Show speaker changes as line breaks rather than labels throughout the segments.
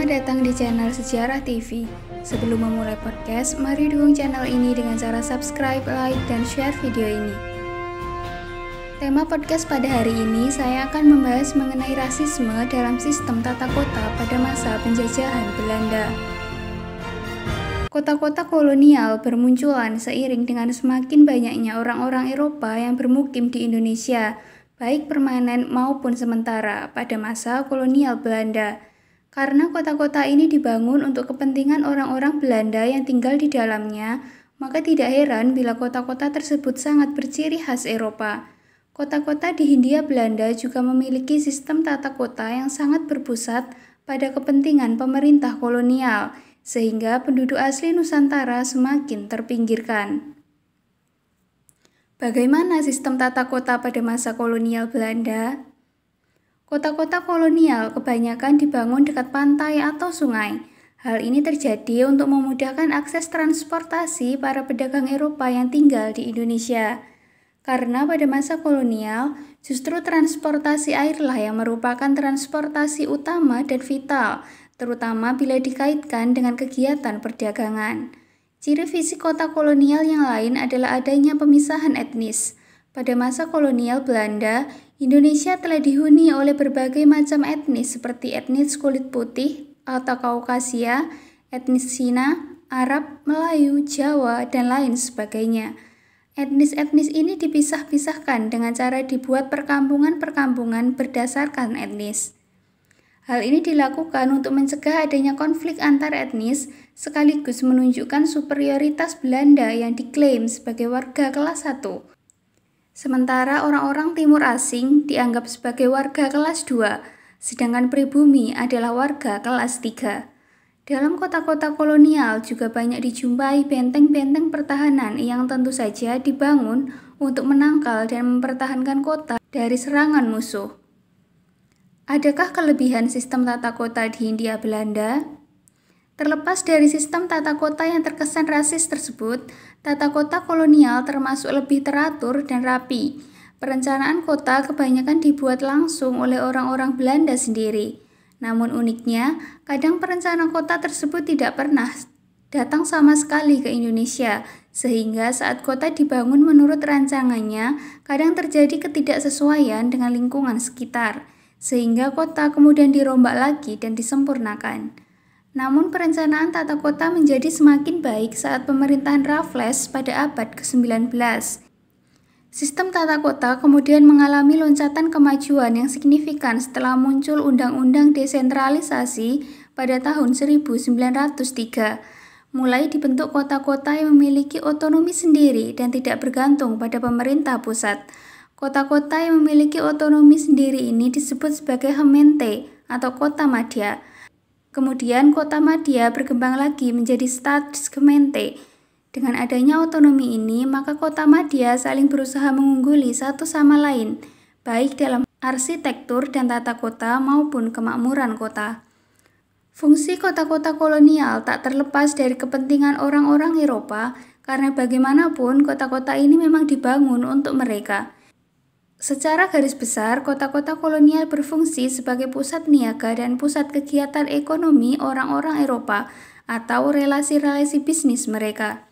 Selamat datang di channel Sejarah TV. Sebelum memulai podcast, mari dukung channel ini dengan cara subscribe, like, dan share video ini. Tema podcast pada hari ini saya akan membahas mengenai rasisme dalam sistem tata kota pada masa penjajahan Belanda. Kota-kota kolonial bermunculan seiring dengan semakin banyaknya orang-orang Eropa yang bermukim di Indonesia, baik permanen maupun sementara pada masa kolonial Belanda karena kota-kota ini dibangun untuk kepentingan orang-orang Belanda yang tinggal di dalamnya, maka tidak heran bila kota-kota tersebut sangat berciri khas Eropa. Kota-kota di Hindia Belanda juga memiliki sistem tata kota yang sangat berpusat pada kepentingan pemerintah kolonial, sehingga penduduk asli Nusantara semakin terpinggirkan. Bagaimana sistem tata kota pada masa kolonial Belanda? Kota-kota kolonial kebanyakan dibangun dekat pantai atau sungai. Hal ini terjadi untuk memudahkan akses transportasi para pedagang Eropa yang tinggal di Indonesia. Karena pada masa kolonial, justru transportasi airlah yang merupakan transportasi utama dan vital, terutama bila dikaitkan dengan kegiatan perdagangan. Ciri fisik kota kolonial yang lain adalah adanya pemisahan etnis. Pada masa kolonial Belanda, Indonesia telah dihuni oleh berbagai macam etnis seperti etnis kulit putih atau Kaukasia, etnis Cina, Arab, Melayu, Jawa, dan lain sebagainya. Etnis-etnis ini dipisah-pisahkan dengan cara dibuat perkampungan-perkampungan berdasarkan etnis. Hal ini dilakukan untuk mencegah adanya konflik antar etnis sekaligus menunjukkan superioritas Belanda yang diklaim sebagai warga kelas 1 Sementara orang-orang timur asing dianggap sebagai warga kelas 2, sedangkan pribumi adalah warga kelas 3. Dalam kota-kota kolonial juga banyak dijumpai benteng-benteng pertahanan yang tentu saja dibangun untuk menangkal dan mempertahankan kota dari serangan musuh. Adakah kelebihan sistem tata kota di Hindia Belanda? Terlepas dari sistem tata kota yang terkesan rasis tersebut, tata kota kolonial termasuk lebih teratur dan rapi. Perencanaan kota kebanyakan dibuat langsung oleh orang-orang Belanda sendiri. Namun uniknya, kadang perencanaan kota tersebut tidak pernah datang sama sekali ke Indonesia, sehingga saat kota dibangun menurut rancangannya, kadang terjadi ketidaksesuaian dengan lingkungan sekitar, sehingga kota kemudian dirombak lagi dan disempurnakan. Namun perencanaan tata kota menjadi semakin baik saat pemerintahan Raffles pada abad ke-19. Sistem tata kota kemudian mengalami loncatan kemajuan yang signifikan setelah muncul Undang-Undang Desentralisasi pada tahun 1903. Mulai dibentuk kota-kota yang memiliki otonomi sendiri dan tidak bergantung pada pemerintah pusat. Kota-kota yang memiliki otonomi sendiri ini disebut sebagai Hemente atau kota madya. Kemudian kota Madia berkembang lagi menjadi status Gemente. Dengan adanya otonomi ini, maka kota Madia saling berusaha mengungguli satu sama lain, baik dalam arsitektur dan tata kota maupun kemakmuran kota. Fungsi kota-kota kolonial tak terlepas dari kepentingan orang-orang Eropa karena bagaimanapun kota-kota ini memang dibangun untuk mereka. Secara garis besar, kota-kota kolonial berfungsi sebagai pusat niaga dan pusat kegiatan ekonomi orang-orang Eropa atau relasi-relasi bisnis mereka.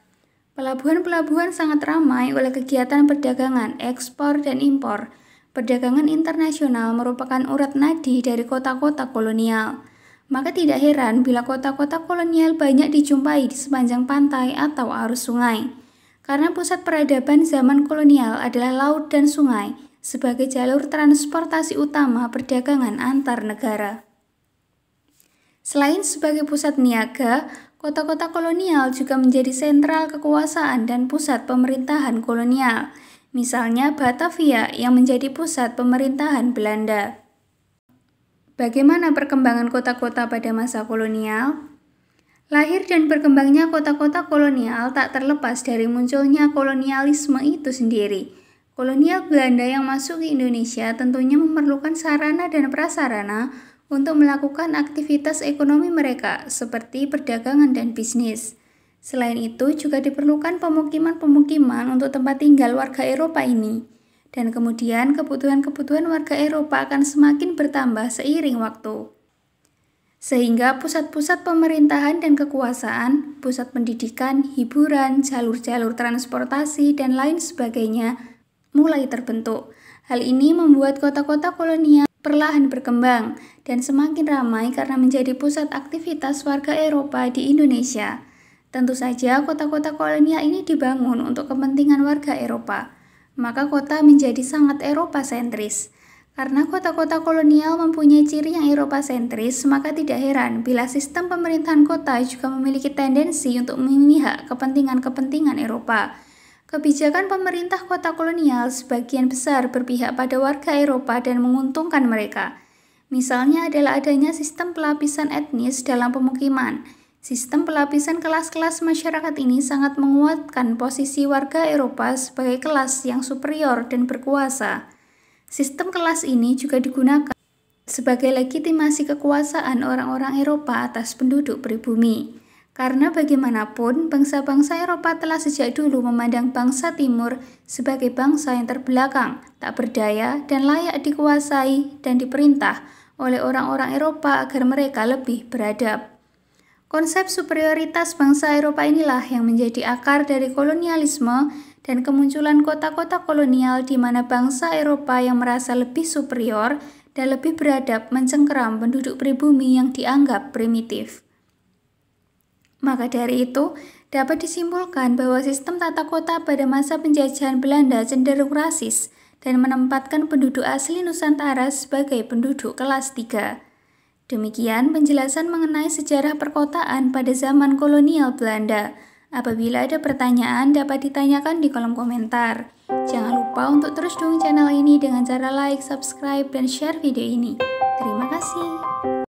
Pelabuhan-pelabuhan sangat ramai oleh kegiatan perdagangan, ekspor, dan impor. Perdagangan internasional merupakan urat nadi dari kota-kota kolonial. Maka tidak heran bila kota-kota kolonial banyak dijumpai di sepanjang pantai atau arus sungai. Karena pusat peradaban zaman kolonial adalah laut dan sungai, sebagai jalur transportasi utama perdagangan antar negara. Selain sebagai pusat niaga, kota-kota kolonial juga menjadi sentral kekuasaan dan pusat pemerintahan kolonial, misalnya Batavia yang menjadi pusat pemerintahan Belanda. Bagaimana perkembangan kota-kota pada masa kolonial? Lahir dan berkembangnya kota-kota kolonial tak terlepas dari munculnya kolonialisme itu sendiri – Kolonial Belanda yang masuk ke Indonesia tentunya memerlukan sarana dan prasarana untuk melakukan aktivitas ekonomi mereka, seperti perdagangan dan bisnis. Selain itu, juga diperlukan pemukiman-pemukiman untuk tempat tinggal warga Eropa ini, dan kemudian kebutuhan-kebutuhan warga Eropa akan semakin bertambah seiring waktu. Sehingga pusat-pusat pemerintahan dan kekuasaan, pusat pendidikan, hiburan, jalur-jalur transportasi, dan lain sebagainya mulai terbentuk. Hal ini membuat kota-kota kolonial perlahan berkembang dan semakin ramai karena menjadi pusat aktivitas warga Eropa di Indonesia. Tentu saja kota-kota kolonial ini dibangun untuk kepentingan warga Eropa, maka kota menjadi sangat Eropa sentris. Karena kota-kota kolonial mempunyai ciri yang Eropa sentris, maka tidak heran bila sistem pemerintahan kota juga memiliki tendensi untuk memihak kepentingan-kepentingan Eropa Kebijakan pemerintah kota kolonial sebagian besar berpihak pada warga Eropa dan menguntungkan mereka. Misalnya adalah adanya sistem pelapisan etnis dalam pemukiman. Sistem pelapisan kelas-kelas masyarakat ini sangat menguatkan posisi warga Eropa sebagai kelas yang superior dan berkuasa. Sistem kelas ini juga digunakan sebagai legitimasi kekuasaan orang-orang Eropa atas penduduk pribumi. Karena bagaimanapun, bangsa-bangsa Eropa telah sejak dulu memandang bangsa Timur sebagai bangsa yang terbelakang, tak berdaya, dan layak dikuasai dan diperintah oleh orang-orang Eropa agar mereka lebih beradab. Konsep superioritas bangsa Eropa inilah yang menjadi akar dari kolonialisme dan kemunculan kota-kota kolonial di mana bangsa Eropa yang merasa lebih superior dan lebih beradab mencengkeram penduduk pribumi yang dianggap primitif. Maka dari itu, dapat disimpulkan bahwa sistem tata kota pada masa penjajahan Belanda cenderung rasis dan menempatkan penduduk asli Nusantara sebagai penduduk kelas 3. Demikian penjelasan mengenai sejarah perkotaan pada zaman kolonial Belanda. Apabila ada pertanyaan dapat ditanyakan di kolom komentar. Jangan lupa untuk terus dukung channel ini dengan cara like, subscribe, dan share video ini. Terima kasih.